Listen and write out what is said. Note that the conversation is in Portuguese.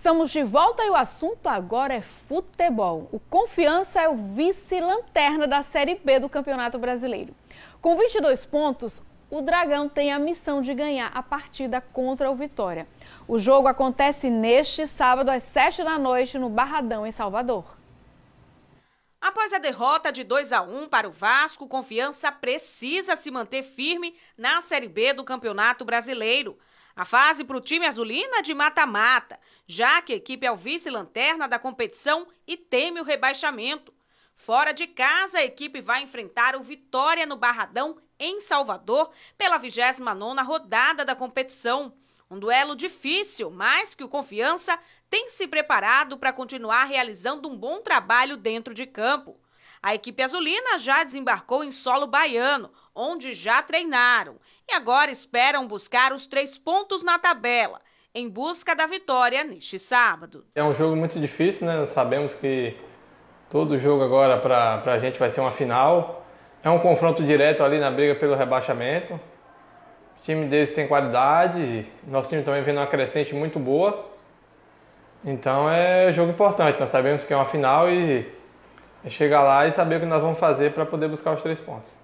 Estamos de volta e o assunto agora é futebol. O Confiança é o vice-lanterna da Série B do Campeonato Brasileiro. Com 22 pontos, o Dragão tem a missão de ganhar a partida contra o Vitória. O jogo acontece neste sábado às 7 da noite no Barradão, em Salvador. Após a derrota de 2 a 1 para o Vasco, Confiança precisa se manter firme na Série B do Campeonato Brasileiro. A fase para o time azulina é de mata-mata, já que a equipe é o vice-lanterna da competição e teme o rebaixamento. Fora de casa, a equipe vai enfrentar o Vitória no Barradão, em Salvador, pela 29ª rodada da competição. Um duelo difícil, mas que o Confiança tem se preparado para continuar realizando um bom trabalho dentro de campo. A equipe azulina já desembarcou em solo baiano, onde já treinaram e agora esperam buscar os três pontos na tabela, em busca da vitória neste sábado. É um jogo muito difícil, né? Nós sabemos que todo jogo agora para a gente vai ser uma final. É um confronto direto ali na briga pelo rebaixamento. O time deles tem qualidade, nosso time também vem numa crescente muito boa. Então é jogo importante, nós sabemos que é uma final e é chegar lá e saber o que nós vamos fazer para poder buscar os três pontos.